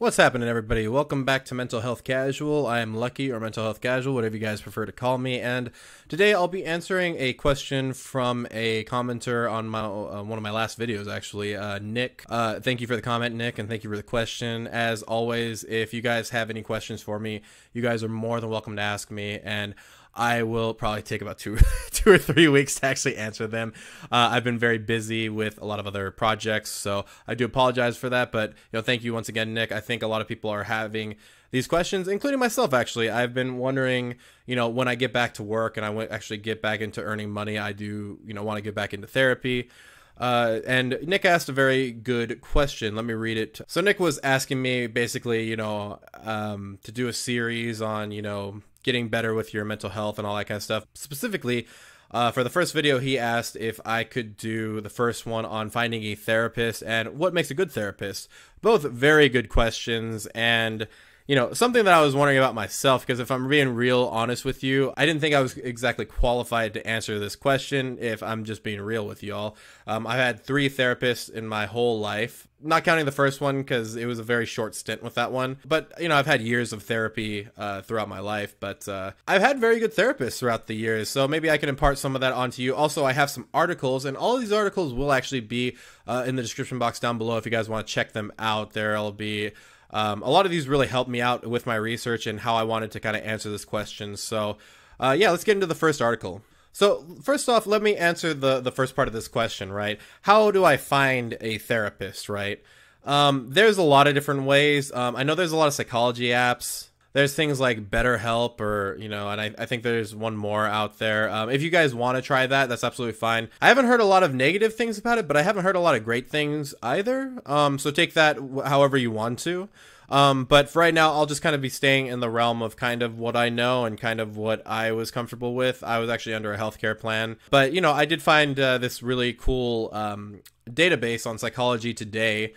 What's happening, everybody? Welcome back to Mental Health Casual. I am Lucky or Mental Health Casual, whatever you guys prefer to call me. And today I'll be answering a question from a commenter on my uh, one of my last videos, actually. Uh, Nick, uh, thank you for the comment, Nick, and thank you for the question. As always, if you guys have any questions for me, you guys are more than welcome to ask me. And I will probably take about two, two or three weeks to actually answer them. Uh, I've been very busy with a lot of other projects, so I do apologize for that. But you know, thank you once again, Nick. I think a lot of people are having these questions, including myself. Actually, I've been wondering, you know, when I get back to work and I actually get back into earning money, I do, you know, want to get back into therapy. Uh, and Nick asked a very good question. Let me read it. So Nick was asking me basically, you know, um, to do a series on, you know, getting better with your mental health and all that kind of stuff. Specifically, uh, for the first video, he asked if I could do the first one on finding a therapist and what makes a good therapist. Both very good questions, and you know, something that I was wondering about myself, because if I'm being real honest with you, I didn't think I was exactly qualified to answer this question if I'm just being real with y'all. Um, I've had three therapists in my whole life, not counting the first one because it was a very short stint with that one. But, you know, I've had years of therapy uh, throughout my life, but uh, I've had very good therapists throughout the years. So maybe I can impart some of that onto you. Also, I have some articles, and all of these articles will actually be uh, in the description box down below if you guys want to check them out. There'll be um, a lot of these really helped me out with my research and how I wanted to kind of answer this question. So, uh, yeah, let's get into the first article. So, first off, let me answer the, the first part of this question, right? How do I find a therapist, right? Um, there's a lot of different ways. Um, I know there's a lot of psychology apps there's things like BetterHelp or you know, and I, I think there's one more out there. Um, if you guys want to try that, that's absolutely fine. I haven't heard a lot of negative things about it, but I haven't heard a lot of great things either. Um, so take that however you want to. Um, but for right now, I'll just kind of be staying in the realm of kind of what I know and kind of what I was comfortable with. I was actually under a healthcare plan, but you know, I did find uh, this really cool um, database on Psychology Today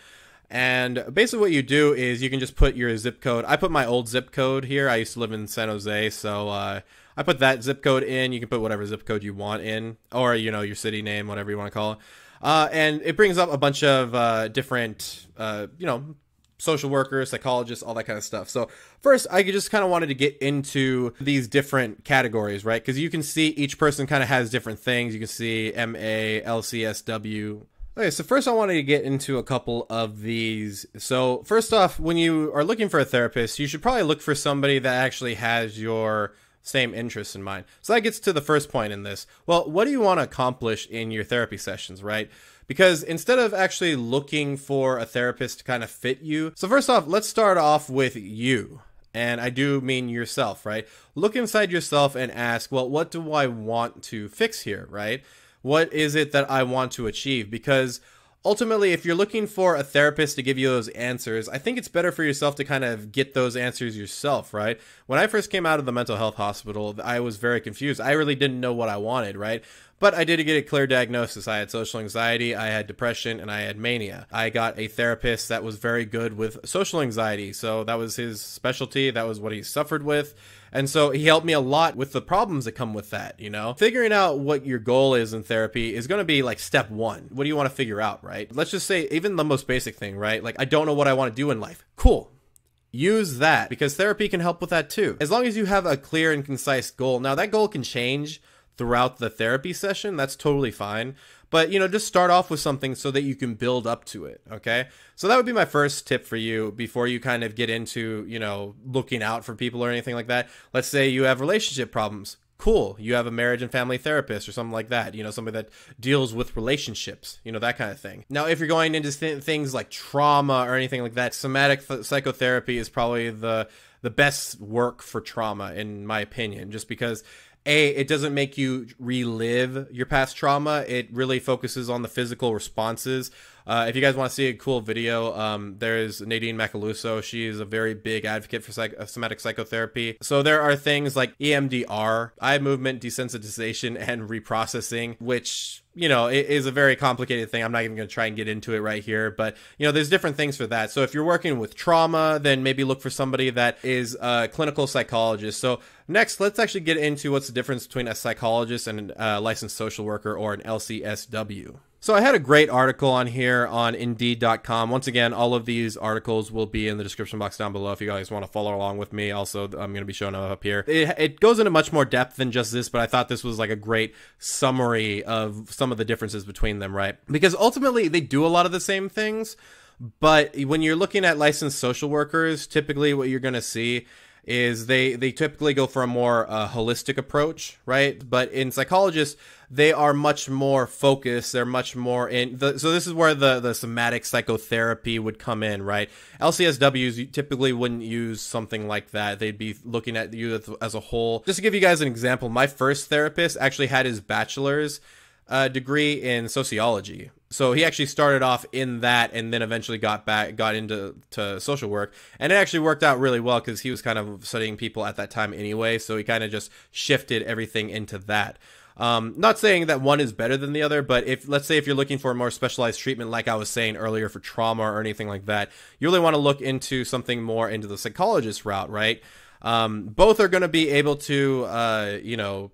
and basically, what you do is you can just put your zip code. I put my old zip code here. I used to live in San Jose, so uh, I put that zip code in. You can put whatever zip code you want in, or you know your city name, whatever you want to call it. Uh, and it brings up a bunch of uh, different, uh, you know, social workers, psychologists, all that kind of stuff. So first, I just kind of wanted to get into these different categories, right? Because you can see each person kind of has different things. You can see MA, LCSW, Okay, so first I wanted to get into a couple of these. So first off, when you are looking for a therapist, you should probably look for somebody that actually has your same interests in mind. So that gets to the first point in this. Well, what do you want to accomplish in your therapy sessions, right? Because instead of actually looking for a therapist to kind of fit you, so first off, let's start off with you. And I do mean yourself, right? Look inside yourself and ask, well, what do I want to fix here, right? what is it that I want to achieve? Because ultimately, if you're looking for a therapist to give you those answers, I think it's better for yourself to kind of get those answers yourself, right? When I first came out of the mental health hospital, I was very confused. I really didn't know what I wanted, right? But I did get a clear diagnosis. I had social anxiety, I had depression, and I had mania. I got a therapist that was very good with social anxiety. So that was his specialty, that was what he suffered with. And so he helped me a lot with the problems that come with that, you know? Figuring out what your goal is in therapy is gonna be like step one. What do you wanna figure out, right? Let's just say, even the most basic thing, right? Like, I don't know what I wanna do in life. Cool use that because therapy can help with that too. As long as you have a clear and concise goal. Now, that goal can change throughout the therapy session, that's totally fine. But, you know, just start off with something so that you can build up to it. Okay. So that would be my first tip for you before you kind of get into, you know, looking out for people or anything like that. Let's say you have relationship problems. Cool. You have a marriage and family therapist or something like that. You know, somebody that deals with relationships, you know, that kind of thing. Now, if you're going into th things like trauma or anything like that, somatic th psychotherapy is probably the the best work for trauma in my opinion just because a it doesn't make you relive your past trauma it really focuses on the physical responses uh, if you guys want to see a cool video um, there is nadine macaluso she is a very big advocate for psych- uh, somatic psychotherapy so there are things like emdr eye movement desensitization and reprocessing which you know, it is a very complicated thing. I'm not even going to try and get into it right here, but you know, there's different things for that. So if you're working with trauma, then maybe look for somebody that is a clinical psychologist. So next, let's actually get into what's the difference between a psychologist and a licensed social worker or an LCSW. So I had a great article on here on Indeed.com. Once again, all of these articles will be in the description box down below if you guys want to follow along with me. Also, I'm going to be showing them up here. It, it goes into much more depth than just this, but I thought this was like a great summary of some of the differences between them, right? Because ultimately, they do a lot of the same things, but when you're looking at licensed social workers, typically what you're going to see is they they typically go for a more uh, holistic approach, right? But in psychologists, they are much more focused. They're much more in. The, so this is where the the somatic psychotherapy would come in, right? LCSWs typically wouldn't use something like that. They'd be looking at you as a whole. Just to give you guys an example, my first therapist actually had his bachelor's a degree in sociology. So he actually started off in that, and then eventually got back, got into to social work, and it actually worked out really well because he was kind of studying people at that time anyway. So he kind of just shifted everything into that. Um, not saying that one is better than the other, but if let's say if you're looking for a more specialized treatment, like I was saying earlier for trauma or anything like that, you really want to look into something more into the psychologist route, right? Um, both are going to be able to, uh, you know,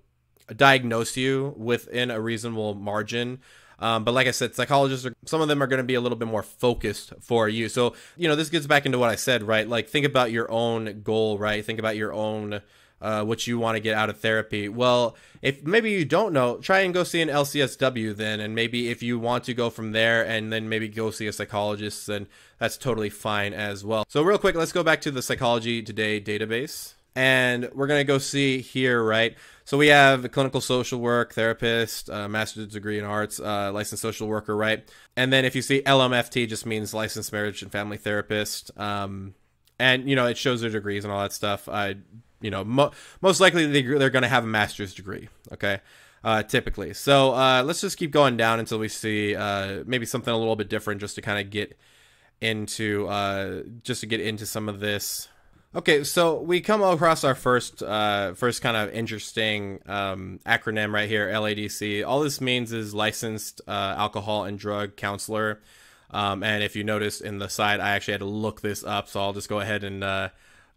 diagnose you within a reasonable margin. Um, but like I said, psychologists are some of them are going to be a little bit more focused for you. So you know this gets back into what I said, right? Like think about your own goal, right? Think about your own uh, what you want to get out of therapy. Well, if maybe you don't know, try and go see an LCSW then, and maybe if you want to go from there, and then maybe go see a psychologist, then that's totally fine as well. So real quick, let's go back to the Psychology Today database, and we're gonna go see here, right? So we have a clinical social work, therapist, uh, master's degree in arts, uh, licensed social worker, right? And then if you see LMFT, just means licensed marriage and family therapist. Um, and you know it shows their degrees and all that stuff. I, you know, mo- most likely they, they're going to have a master's degree. Okay. Uh, typically. So uh, let's just keep going down until we see uh, maybe something a little bit different, just to kind of get into uh, just to get into some of this Okay, so we come across our first uh, first kind of interesting um, acronym right here, LADC. All this means is licensed uh, alcohol and drug counselor. Um, and if you notice in the side, I actually had to look this up, so I'll just go ahead and uh,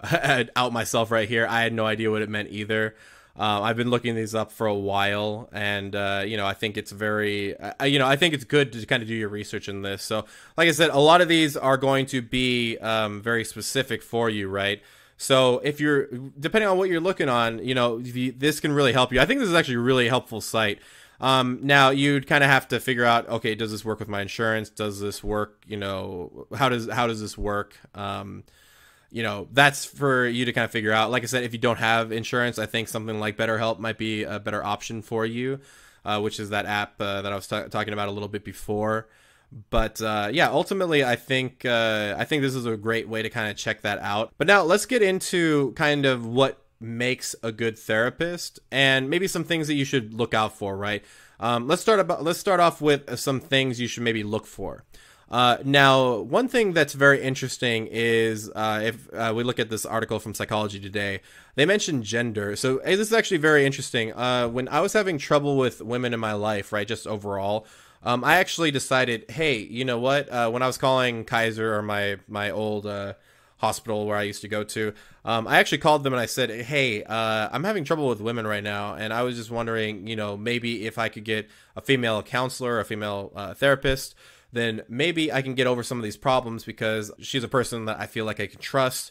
out myself right here. I had no idea what it meant either. Uh, I've been looking these up for a while, and uh, you know, I think it's very, uh, you know, I think it's good to kind of do your research in this. So, like I said, a lot of these are going to be um, very specific for you, right? So, if you're depending on what you're looking on, you know, the, this can really help you. I think this is actually a really helpful site. Um, now you'd kind of have to figure out, okay, does this work with my insurance? Does this work? You know, how does how does this work? Um, you know, that's for you to kind of figure out. Like I said, if you don't have insurance, I think something like BetterHelp might be a better option for you, uh, which is that app uh, that I was t- talking about a little bit before. But uh, yeah, ultimately, I think uh, I think this is a great way to kind of check that out. But now let's get into kind of what makes a good therapist and maybe some things that you should look out for. Right? Um, let's start about let's start off with some things you should maybe look for. Uh, now, one thing that's very interesting is uh, if uh, we look at this article from Psychology Today, they mentioned gender. So hey, this is actually very interesting. Uh, when I was having trouble with women in my life, right, just overall, um, I actually decided, hey, you know what? Uh, when I was calling Kaiser or my my old uh, hospital where I used to go to, um, I actually called them and I said, hey, I'm having trouble with women right now, and I was just wondering, you know, maybe if I could get a female counselor, a female therapist then maybe I can get over some of these problems because she's a person that I feel like I can trust.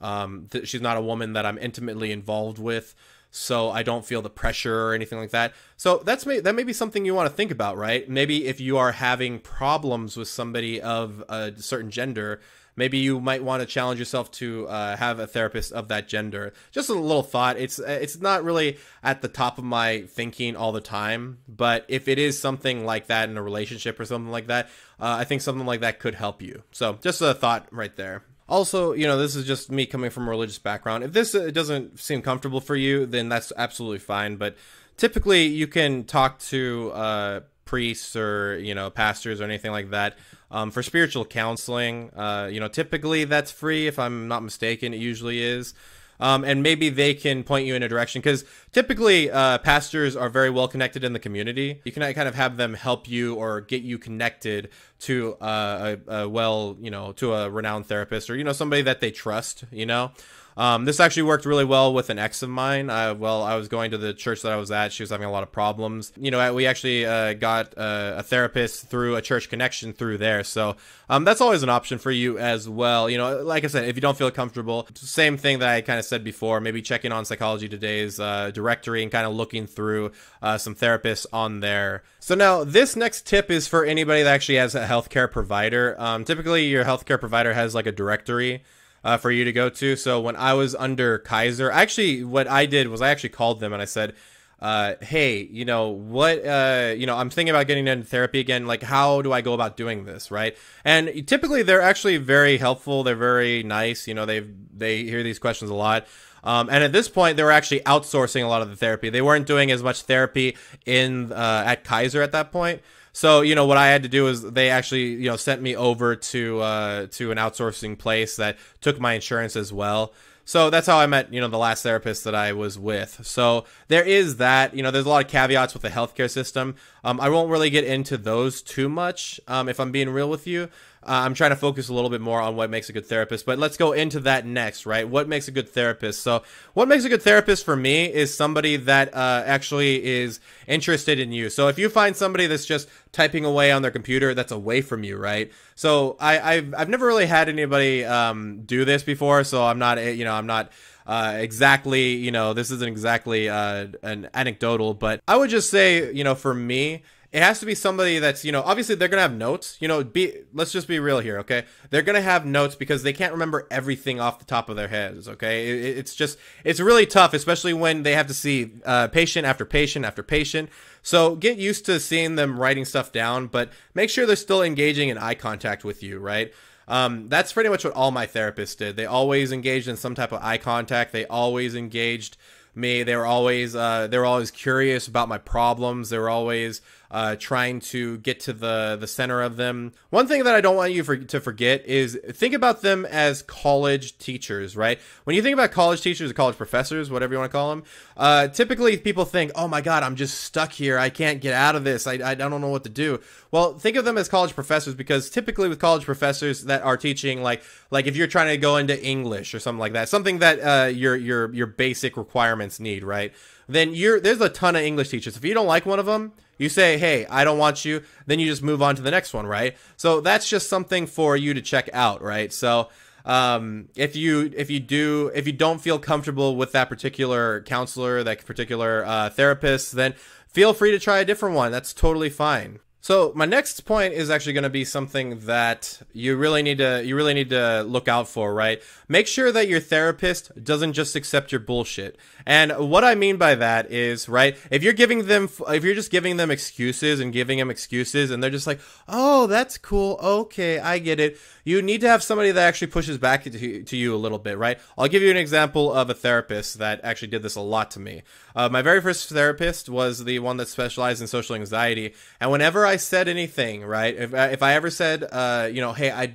Um, th- she's not a woman that I'm intimately involved with, so I don't feel the pressure or anything like that. So that's may- that may be something you want to think about, right? Maybe if you are having problems with somebody of a certain gender, maybe you might want to challenge yourself to uh, have a therapist of that gender. Just a little thought. It's uh, it's not really at the top of my thinking all the time, but if it is something like that in a relationship or something like that, uh, I think something like that could help you. So just a thought right there. Also, you know, this is just me coming from a religious background. If this uh, doesn't seem comfortable for you, then that's absolutely fine. But typically, you can talk to uh, priests or you know pastors or anything like that um, for spiritual counseling, uh, you know, typically that's free. If I'm not mistaken, it usually is. Um, and maybe they can point you in a direction because typically uh, pastors are very well connected in the community. You can kind of have them help you or get you connected to uh, a, a well, you know, to a renowned therapist or you know somebody that they trust. You know, um, this actually worked really well with an ex of mine. I, well, I was going to the church that I was at. She was having a lot of problems. You know, we actually uh, got uh, a therapist through a church connection through there. So um, that's always an option for you as well. You know, like I said, if you don't feel comfortable, same thing that I kind of said before. Maybe checking on Psychology Today's uh, directory and kind of looking through uh, some therapists on there. So now this next tip is for anybody that actually has a healthcare provider. Um, typically, your healthcare provider has like a directory uh, for you to go to. So when I was under Kaiser, actually, what I did was I actually called them and I said, uh, "Hey, you know what? Uh, you know, I'm thinking about getting into therapy again. Like, how do I go about doing this? Right?" And typically, they're actually very helpful. They're very nice. You know, they they hear these questions a lot. Um, and at this point, they were actually outsourcing a lot of the therapy. They weren't doing as much therapy in uh, at Kaiser at that point. So you know what I had to do is they actually you know sent me over to uh, to an outsourcing place that took my insurance as well. So that's how I met, you know, the last therapist that I was with. So there is that, you know, there's a lot of caveats with the healthcare system. Um, I won't really get into those too much, um, if I'm being real with you. Uh, I'm trying to focus a little bit more on what makes a good therapist, but let's go into that next, right? What makes a good therapist? So, what makes a good therapist for me is somebody that uh, actually is interested in you. So, if you find somebody that's just typing away on their computer that's away from you, right? So, I, have I've never really had anybody um, do this before, so I'm not, eh, you know, I'm not. Uh, exactly, you know, this isn't exactly uh, an anecdotal, but I would just say, you know, for me, it has to be somebody that's you know obviously they're gonna have notes you know be let's just be real here okay they're gonna have notes because they can't remember everything off the top of their heads okay it, it's just it's really tough especially when they have to see uh, patient after patient after patient so get used to seeing them writing stuff down but make sure they're still engaging in eye contact with you right um, that's pretty much what all my therapists did they always engaged in some type of eye contact they always engaged me they were always uh, they were always curious about my problems they were always uh, trying to get to the the center of them. One thing that I don't want you for, to forget is think about them as college teachers, right? When you think about college teachers or college professors, whatever you want to call them, uh, typically people think, "Oh my God, I'm just stuck here. I can't get out of this. I, I don't know what to do." Well, think of them as college professors because typically with college professors that are teaching, like like if you're trying to go into English or something like that, something that uh, your your your basic requirements need, right? then you're there's a ton of English teachers. If you don't like one of them, you say, "Hey, I don't want you." Then you just move on to the next one, right? So that's just something for you to check out, right? So um, if you if you do if you don't feel comfortable with that particular counselor, that particular uh, therapist, then feel free to try a different one. That's totally fine. So my next point is actually going to be something that you really need to you really need to look out for, right? Make sure that your therapist doesn't just accept your bullshit. And what I mean by that is, right, if you're giving them if you're just giving them excuses and giving them excuses and they're just like, "Oh, that's cool. Okay, I get it." You need to have somebody that actually pushes back to, to you a little bit, right? I'll give you an example of a therapist that actually did this a lot to me. Uh, my very first therapist was the one that specialized in social anxiety, and whenever I I said anything, right? If uh, if I ever said, uh, you know, hey, I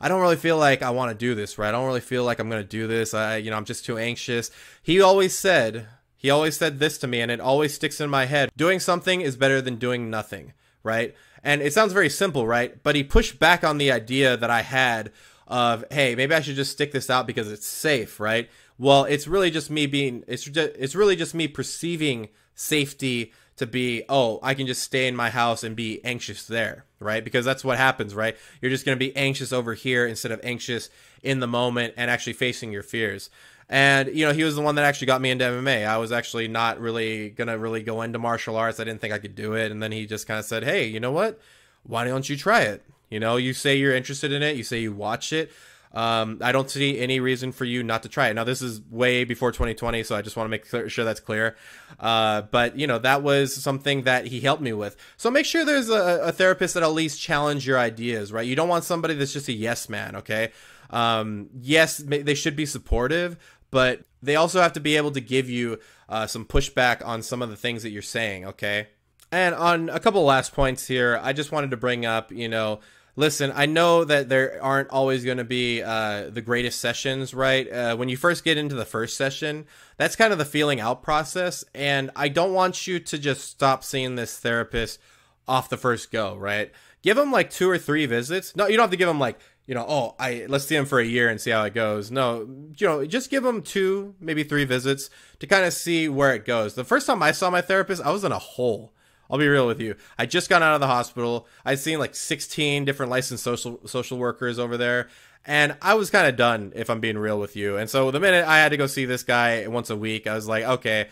I don't really feel like I want to do this, right? I don't really feel like I'm going to do this. I, you know, I'm just too anxious. He always said, he always said this to me, and it always sticks in my head. Doing something is better than doing nothing, right? And it sounds very simple, right? But he pushed back on the idea that I had of, hey, maybe I should just stick this out because it's safe, right? Well, it's really just me being, it's just, it's really just me perceiving safety to be, oh, I can just stay in my house and be anxious there, right? Because that's what happens, right? You're just going to be anxious over here instead of anxious in the moment and actually facing your fears. And you know, he was the one that actually got me into MMA. I was actually not really going to really go into martial arts. I didn't think I could do it, and then he just kind of said, "Hey, you know what? Why don't you try it? You know, you say you're interested in it, you say you watch it. Um, I don't see any reason for you not to try it. Now, this is way before 2020, so I just want to make sure that's clear. Uh, but you know, that was something that he helped me with. So make sure there's a, a therapist that at least challenge your ideas, right? You don't want somebody that's just a yes man, okay? Um, yes, they should be supportive, but they also have to be able to give you uh, some pushback on some of the things that you're saying, okay? And on a couple last points here, I just wanted to bring up, you know, Listen, I know that there aren't always going to be uh, the greatest sessions, right? Uh, when you first get into the first session, that's kind of the feeling out process. And I don't want you to just stop seeing this therapist off the first go, right? Give them like two or three visits. No, you don't have to give them like, you know, oh, I let's see them for a year and see how it goes. No, you know, just give them two, maybe three visits to kind of see where it goes. The first time I saw my therapist, I was in a hole. I'll be real with you. I just got out of the hospital. I'd seen like 16 different licensed social social workers over there, and I was kind of done if I'm being real with you. And so the minute I had to go see this guy once a week, I was like, okay,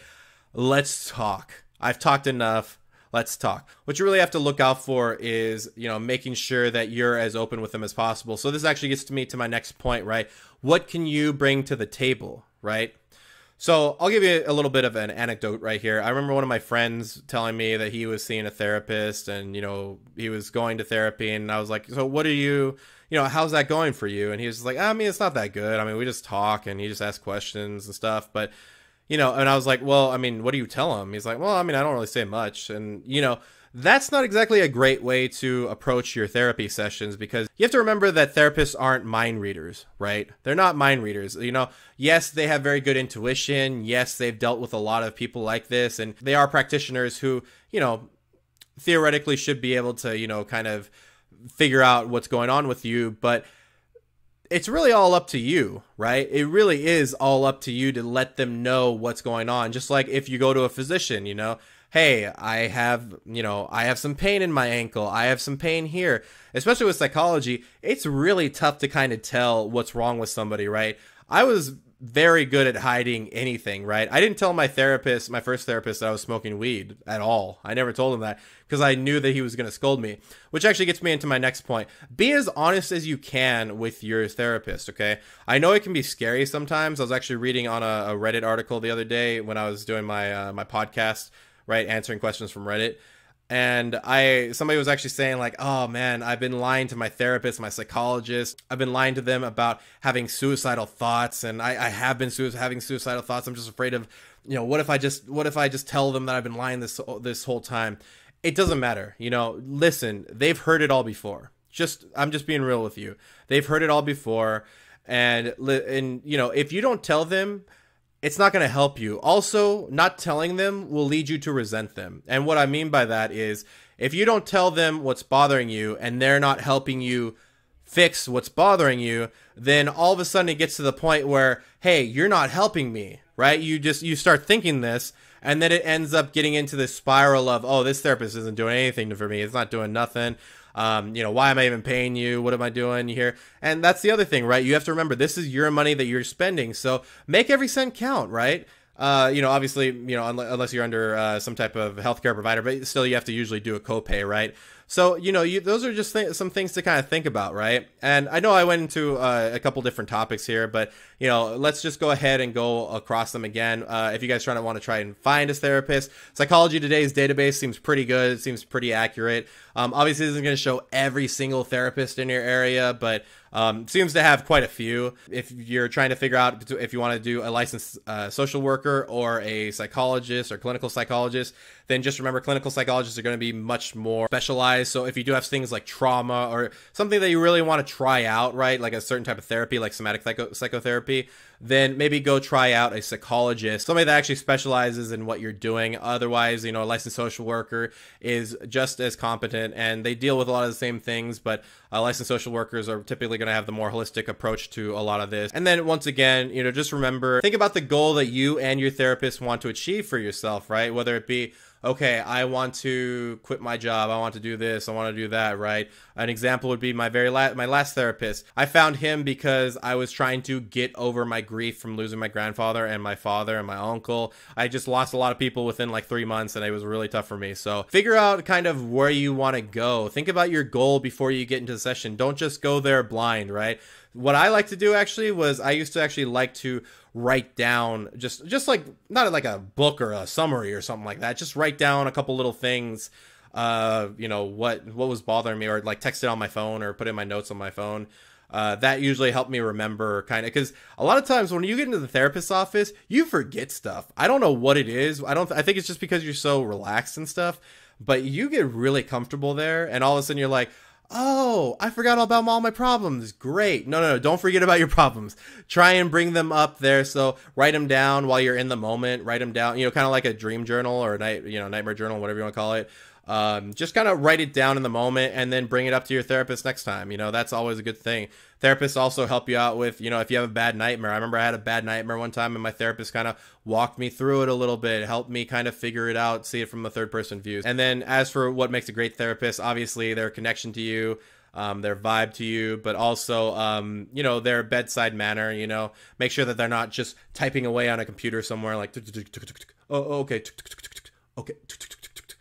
let's talk. I've talked enough. Let's talk. What you really have to look out for is, you know, making sure that you're as open with them as possible. So this actually gets to me to my next point, right? What can you bring to the table, right? So I'll give you a little bit of an anecdote right here. I remember one of my friends telling me that he was seeing a therapist and, you know, he was going to therapy. And I was like, so what are you, you know, how's that going for you? And he was like, I mean, it's not that good. I mean, we just talk and he just asks questions and stuff. But, you know, and I was like, well, I mean, what do you tell him? He's like, well, I mean, I don't really say much. And, you know, that's not exactly a great way to approach your therapy sessions because you have to remember that therapists aren't mind readers, right? They're not mind readers. You know, yes, they have very good intuition. Yes, they've dealt with a lot of people like this, and they are practitioners who, you know, theoretically should be able to, you know, kind of figure out what's going on with you, but it's really all up to you, right? It really is all up to you to let them know what's going on. Just like if you go to a physician, you know, hey, I have, you know, I have some pain in my ankle. I have some pain here. Especially with psychology, it's really tough to kind of tell what's wrong with somebody, right? I was very good at hiding anything, right? I didn't tell my therapist, my first therapist, that I was smoking weed at all. I never told him that because I knew that he was going to scold me, which actually gets me into my next point. Be as honest as you can with your therapist, okay? I know it can be scary sometimes. I was actually reading on a, a Reddit article the other day when I was doing my uh, my podcast right? Answering questions from Reddit. And I somebody was actually saying like, "Oh man, I've been lying to my therapist, my psychologist. I've been lying to them about having suicidal thoughts, and I, I have been su- having suicidal thoughts. I'm just afraid of, you know, what if I just what if I just tell them that I've been lying this this whole time? It doesn't matter, you know. Listen, they've heard it all before. Just I'm just being real with you. They've heard it all before, and and you know, if you don't tell them." it's not going to help you. Also, not telling them will lead you to resent them. And what I mean by that is if you don't tell them what's bothering you and they're not helping you fix what's bothering you, then all of a sudden it gets to the point where, hey, you're not helping me, right? You just you start thinking this and then it ends up getting into this spiral of, oh, this therapist isn't doing anything for me. It's not doing nothing. Um, you know, why am I even paying you? What am I doing here? And that's the other thing, right? You have to remember this is your money that you're spending, so make every cent count, right? Uh, you know, obviously, you know, unless you're under uh, some type of healthcare provider, but still, you have to usually do a copay, right? So you know, you, those are just th- some things to kind of think about, right? And I know I went into uh, a couple different topics here, but you know, let's just go ahead and go across them again. Uh, if you guys trying to want to try and find a therapist, Psychology Today's database seems pretty good. It seems pretty accurate. Um, obviously, this isn't going to show every single therapist in your area, but um, seems to have quite a few. If you're trying to figure out if you want to do a licensed uh, social worker or a psychologist or clinical psychologist, then just remember clinical psychologists are going to be much more specialized. So if you do have things like trauma or something that you really want to try out, right, like a certain type of therapy, like somatic psycho- psychotherapy, then maybe go try out a psychologist, somebody that actually specializes in what you're doing. Otherwise, you know, a licensed social worker is just as competent and they deal with a lot of the same things, but uh, licensed social workers are typically going to have the more holistic approach to a lot of this. And then once again, you know, just remember, think about the goal that you and your therapist want to achieve for yourself, right? Whether it be okay, I want to quit my job. I want to do this. I want to do that, right? An example would be my very last, my last therapist. I found him because I was trying to get over my grief from losing my grandfather and my father and my uncle. I just lost a lot of people within like three months and it was really tough for me. So figure out kind of where you want to go. Think about your goal before you get into the session. Don't just go there blind, right? what I like to do actually was I used to actually like to write down just just like not like a book or a summary or something like that. Just write down a couple little things, uh, you know what what was bothering me, or like text it on my phone or put in my notes on my phone. Uh, that usually helped me remember kind of because a lot of times when you get into the therapist's office, you forget stuff. I don't know what it is. I don't. I think it's just because you're so relaxed and stuff. But you get really comfortable there, and all of a sudden you're like, Oh, I forgot all about all my problems. Great. No, no, no. Don't forget about your problems. Try and bring them up there. So write them down while you're in the moment. Write them down. You know, kind of like a dream journal or a night, you know, nightmare journal, whatever you want to call it um, just kind of write it down in the moment and then bring it up to your therapist next time. You know, that's always a good thing. Therapists also help you out with, you know, if you have a bad nightmare. I remember I had a bad nightmare one time and my therapist kind of walked me through it a little bit, helped me kind of figure it out, see it from a third person view. And then as for what makes a great therapist, obviously their connection to you, um, their vibe to you, but also, um, you know, their bedside manner, you know, make sure that they're not just typing away on a computer somewhere like, oh, okay, okay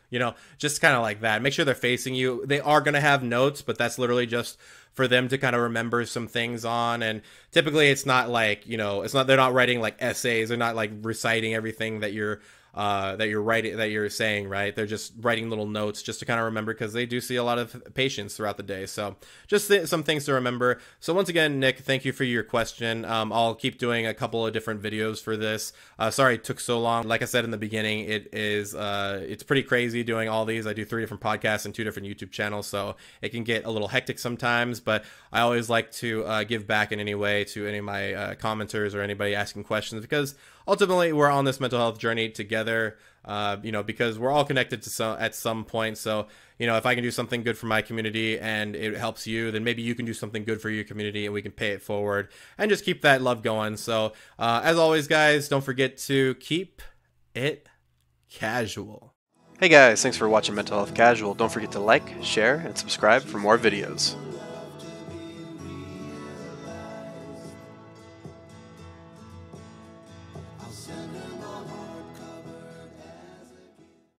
you know, just kind of like that. Make sure they're facing you. They are going to have notes, but that's literally just for them to kind of remember some things on. And typically, it's not like, you know, it's not, they're not writing like essays. They're not like reciting everything that you're uh, that you're writing that you're saying right they're just writing little notes just to kind of remember because they do see a lot of patients throughout the day so just th- some things to remember so once again nick thank you for your question um, i'll keep doing a couple of different videos for this uh, sorry it took so long like i said in the beginning it is uh, it's pretty crazy doing all these i do three different podcasts and two different youtube channels so it can get a little hectic sometimes but i always like to uh, give back in any way to any of my uh, commenters or anybody asking questions because ultimately we're on this mental health journey together. Uh, you know, because we're all connected to some at some point. So, you know, if I can do something good for my community and it helps you, then maybe you can do something good for your community and we can pay it forward and just keep that love going. So, uh, as always, guys, don't forget to keep it casual. Hey guys, thanks for watching Mental Health Casual. Don't forget to like, share, and subscribe for more videos.